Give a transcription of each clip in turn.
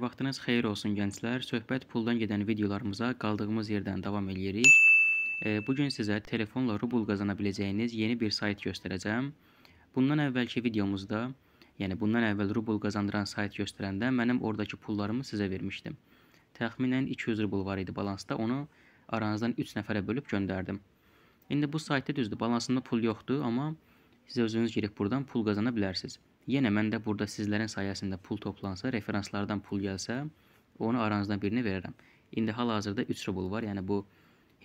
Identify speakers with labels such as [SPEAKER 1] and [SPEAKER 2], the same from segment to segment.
[SPEAKER 1] vaxtınız xeyir olsun gənclər. Söhbət puldan gedən videolarımıza qaldığımız yerdən davam eləyirik. E, bu gün sizə telefonla rubl qazana biləcəyiniz yeni bir sayt göstərəcəm. Bundan əvvəlki videomuzda, yəni bundan əvvəl rubl qazandıran sayt göstərəndə mənim ordakı pullarımı sizə vermişdim. Təxminən 200 rubl var idi balansda, onu aranızdan 3 nəfərə bölüb göndərdim. İndi bu saytda düzdür, balansında pul yoxdur, amma Siz özünüz girib buradan pul qazana bilərsiniz. Yenə məndə burada sizlərin sayəsində pul toplansa, referanslardan pul gəlsə, onu aranızdan birini verərəm. İndi hal-hazırda 3 rubl var, yəni bu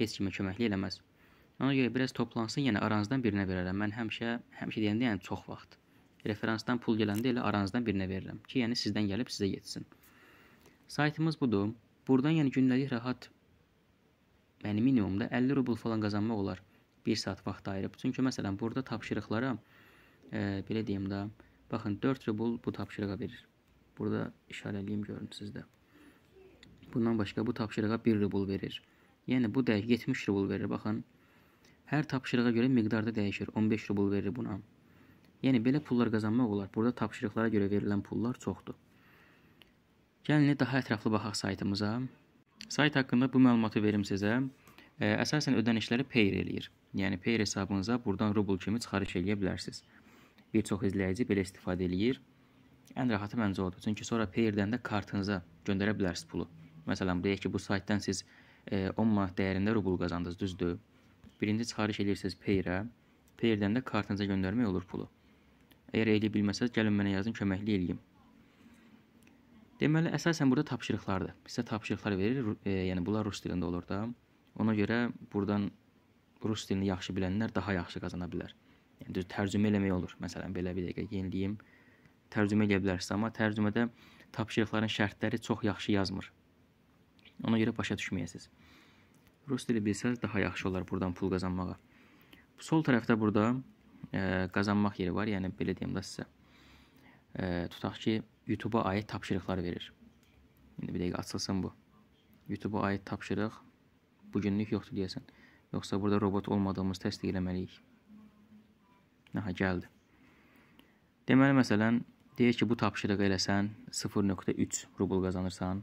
[SPEAKER 1] heç kimə köməklik eləməz. Ona görə biraz toplansın, yəni aranızdan birinə verərəm. Mən həmişə, həmişə deyəndə, yəni çox vaxt referansdan pul gələndə elə aranızdan birinə verirəm ki, yəni sizdən gəlib sizə getsin. Saytımız budur. Buradan yəni gündəlik rahat yəni minimumda 50 rubl falan qazanmaq olar. 1 saat vaxt ayırıb. Çünki məsələn, burada tapşırıqlara e, belə deyim də, baxın 4 rubl bu tapşırığa verir. Burada işarə eləyim görün sizdə. Bundan başqa bu tapşırığa 1 rubl verir. Yəni bu dəqiq 70 rubl verir. Baxın. Hər tapşırığa görə miqdarda dəyişir. 15 rubl verir buna. Yəni belə pullar qazanmaq olar. Burada tapşırıqlara görə verilən pullar çoxdur. Gəlin daha ətraflı baxaq saytımıza. Sayt haqqında bu məlumatı verim sizə əsasən ödənişləri Payer eləyir. Yəni Payer hesabınıza burdan rubl kimi çıxarış eləyə bilərsiniz. Bir çox izləyici belə istifadə eləyir. Ən rahatı məncə odur. Çünki sonra Payer-dən də kartınıza göndərə bilərsiniz pulu. Məsələn, deyək ki, bu saytdan siz 10 e, manat dəyərində rubl qazandınız, düzdür? Birinci çıxarış eləyirsiniz Payer-ə. Payer-dən də kartınıza göndərmək olur pulu. Əgər eləyə bilməsəz, gəlin mənə yazın, köməkli eləyim. Deməli, əsasən burada tapşırıqlardır. Sizə tapşırıqlar verir, e, yəni bunlar rus dilində olur da. Ona görə burdan rus dilini yaxşı bilənlər daha yaxşı qazana bilər. Yəni düz tərcümə eləmək olur. Məsələn, belə bir dəqiqə yeniləyim. Tərcümə eləyə bilərsiniz, amma tərcümədə tapşırıqların şərtləri çox yaxşı yazmır. Ona görə başa düşməyəsiniz. Rus dili bilsəniz daha yaxşı olar burdan pul qazanmağa. Sol tərəfdə burada ə, e, qazanmaq yeri var. Yəni belə deyim də sizə. Ə, e, tutaq ki, YouTube-a aid tapşırıqlar verir. İndi bir dəqiqə açılsın bu. YouTube-a aid tapşırıq bugünlük yoxdur deyəsən. Yoxsa burada robot olmadığımız təsdiq eləməliyik. Aha, gəldi. Deməli, məsələn, deyək ki, bu tapşırığı eləsən 0.3 rubl qazanırsan.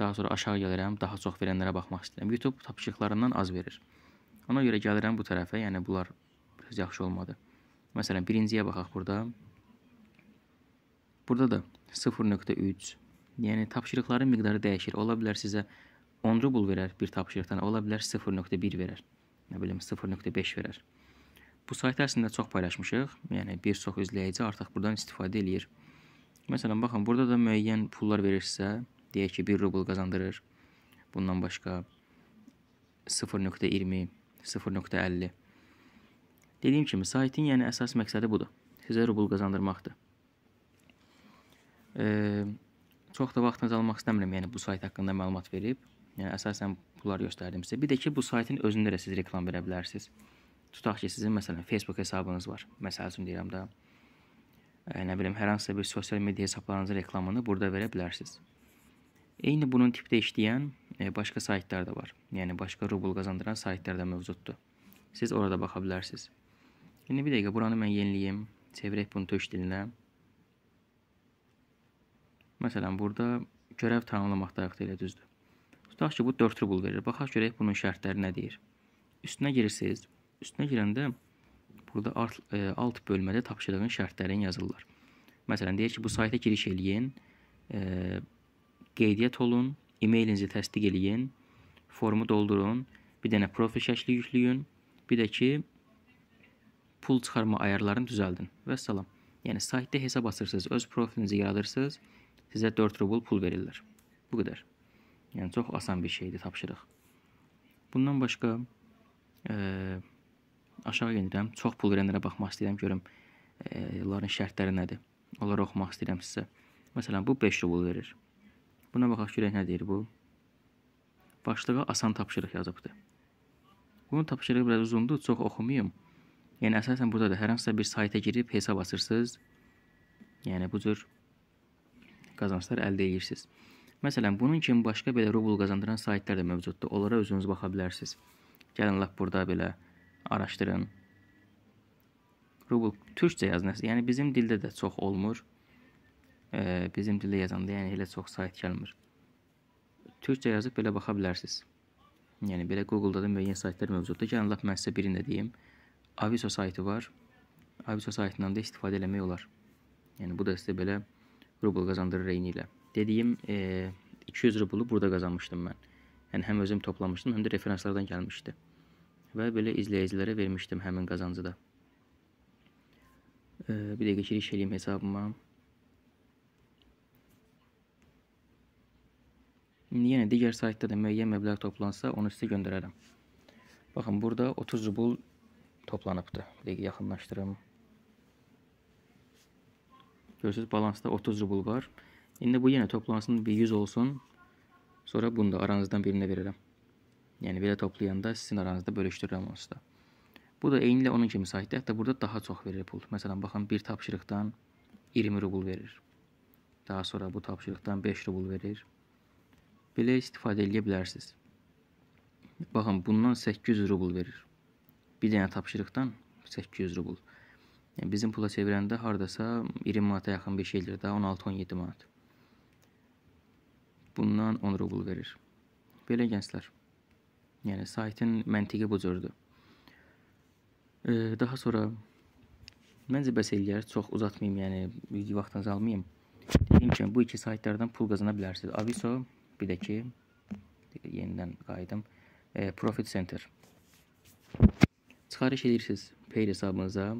[SPEAKER 1] Daha sonra aşağı gəlirəm, daha çox verənlərə baxmaq istəyirəm. YouTube tapşırıqlarından az verir. Ona görə gəlirəm bu tərəfə, yəni bunlar biraz yaxşı olmadı. Məsələn, birinciyə baxaq burada. Burada da 0.3, yəni tapşırıqların miqdarı dəyişir. Ola bilər sizə 0.3 10 rubl verər bir tapşırıqdan, ola bilər 0.1 verər. Nə bilim 0.5 verər. Bu sayt əslində çox paylaşmışıq. Yəni bir çox izləyici artıq burdan istifadə eləyir. Məsələn, baxın, burada da müəyyən pullar verirsə, deyək ki, 1 rubl qazandırır. Bundan başqa 0.20, 0.50. Dediyim kimi, saytın yəni əsas məqsədi budur. Sizə rubl qazandırmaqdır. E, çox da vaxtınızı almaq istəmirəm, yəni bu sayt haqqında məlumat verib. Yəni əsasən bunları göstərdim sizə. Bir də ki, bu saytın özündə də siz reklam verə bilərsiniz. Tutaq ki, sizin məsələn Facebook hesabınız var. Məsəl üçün deyirəm də. Ə, e, nə bilim, hər hansısa bir sosial media hesablarınızın reklamını burada verə bilərsiniz. Eyni bunun tipdə işləyən e, başqa saytlar da var. Yəni başqa rubl qazandıran saytlar da mövcuddur. Siz orada baxa bilərsiniz. İndi bir dəqiqə buranı mən yeniləyim. Çevirək bunu türk dilinə. Məsələn, burada görəv tanımlamaqda haqqda elə düzdür. Tutaq ki, bu 4 rubl verir. Baxaq görək bunun şərtləri nə deyir. Üstünə girirsiniz. Üstünə girəndə burada alt, e, alt bölmədə tapşırığın şərtlərini yazırlar. Məsələn, deyək ki, bu sayta giriş eləyin, e, qeydiyyat olun, e-mailinizi təsdiq eləyin, formu doldurun, bir dənə profil şəkli yükləyin, bir də ki, pul çıxarma ayarlarını düzəldin və salam. Yəni, saytda hesab açırsınız, öz profilinizi yaradırsınız, sizə 4 rubl pul verirlər. Bu qədər. Yəni çox asan bir şeydir tapşırıq. Bundan başqa e, aşağı enirəm. Çox pul verənlərə baxmaq istəyirəm, görüm e, onların şərtləri nədir. Onları oxumaq istəyirəm sizə. Məsələn, bu 5 rubl verir. Buna baxaq görək nə deyir bu. Başlığa asan tapşırıq yazıbdı. Bunun tapşırığı biraz uzundur, çox oxumayım. Yəni əsasən burada da hər hansısa bir saytə girib hesab açırsınız. Yəni bu cür qazanclar əldə edirsiniz. Məsələn, bunun kimi başqa belə rubl qazandıran saytlar da mövcuddur. Onlara özünüz baxa bilərsiniz. Gəlin lap burada belə araşdırın. Rubl türkcə yazınası, yəni bizim dildə də çox olmur. E, bizim dildə yazanda yəni elə çox sayt gəlmir. Türkcə yazıb belə baxa bilərsiniz. Yəni belə Google-da da müəyyən saytlar mövcuddur. Gəlin lap mən sizə birini də deyim. Aviso saytı var. Aviso saytından da istifadə eləmək olar. Yəni bu da sizə belə rubl qazandırır eyni ilə dediyim e, 200 rublu burada qazanmışdım mən. Yəni həm özüm toplamışdım, həm də referanslardan gəlmişdi. Və belə izləyicilərə vermişdim həmin qazancı da. E, bir dəqiqə giriş eləyim hesabıma. İndi yenə digər saytda da müəyyən məbləğ toplansa, onu sizə göndərərəm. Baxın, burada 30 rubl toplanıbdı. Bir dəqiqə yaxınlaşdırım. Görürsüz, balansda 30 rubl var. İndi bu yenə toplansın bir 100 olsun. Sonra bunu da aranızdan birinə verirəm. Yəni belə toplayanda sizin aranızda bölüşdürürəm onsuz da. Bu da eynilə onun kimi saytda, hətta burada daha çox verir pul. Məsələn, baxın bir tapşırıqdan 20 rubl verir. Daha sonra bu tapşırıqdan 5 rubl verir. Belə istifadə edə bilərsiniz. Baxın, bundan 800 rubl verir. Bir dənə tapşırıqdan 800 rubl. Yəni bizim pula çevirəndə hardasa 20 manata yaxın bir şeydir, daha 16-17 manat bundan 10 rubl verir. Belə gənclər. Yəni saytın məntiqi bu cürdür. E, daha sonra məncə bəs eləyər, çox uzatmayım, yəni video vaxtınızı almayım. Dediyim kimi bu iki saytlardan pul qazana bilərsiniz. Aviso, bir də ki yenidən qayıdım. E, Profit Center. Çıxarış edirsiniz Pay hesabınıza.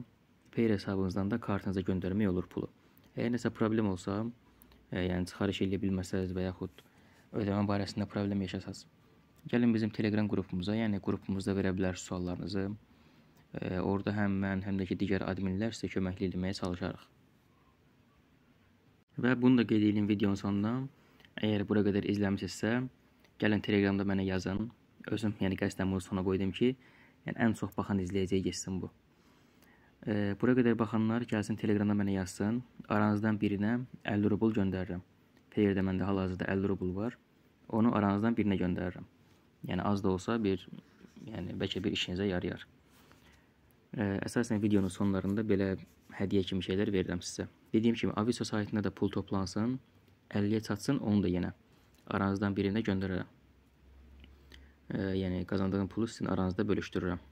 [SPEAKER 1] Pay hesabınızdan da kartınıza göndərmək olur pulu. Əgər nəsə problem olsa, yəni çıxarış eləyə bilməsəniz və yaxud ödəmə barəsində problem yaşasaz, gəlin bizim Telegram qrupumuza, yəni qrupumuzda verə bilərsiniz suallarınızı. E, orada həm mən, həm də ki, digər adminlər sizə köməkli eləməyə çalışarıq. Və bunu da qeyd edin videonun sonuna. Əgər bura qədər izləmisinizsə, gəlin Telegramda mənə yazın. Özüm, yəni qəsdən bunu sona qoydum ki, yəni ən çox baxan izləyəcəyə geçsin bu. E, bura qədər baxanlar gəlsin Telegramda mənə yazsın. Aranızdan birinə 50 rubl göndərirəm. Payerdə məndə hal-hazırda 50 rubl var. Onu aranızdan birinə göndərirəm. Yəni az da olsa bir yəni bəlkə bir işinizə yarayar. E, əsasən videonun sonlarında belə hədiyyə kimi şeylər verirəm sizə. Dediyim kimi Aviso saytında da pul toplansın, 50-yə çatsın, onu da yenə aranızdan birinə göndərərəm. E, yəni qazandığım pulu sizin aranızda bölüşdürürəm.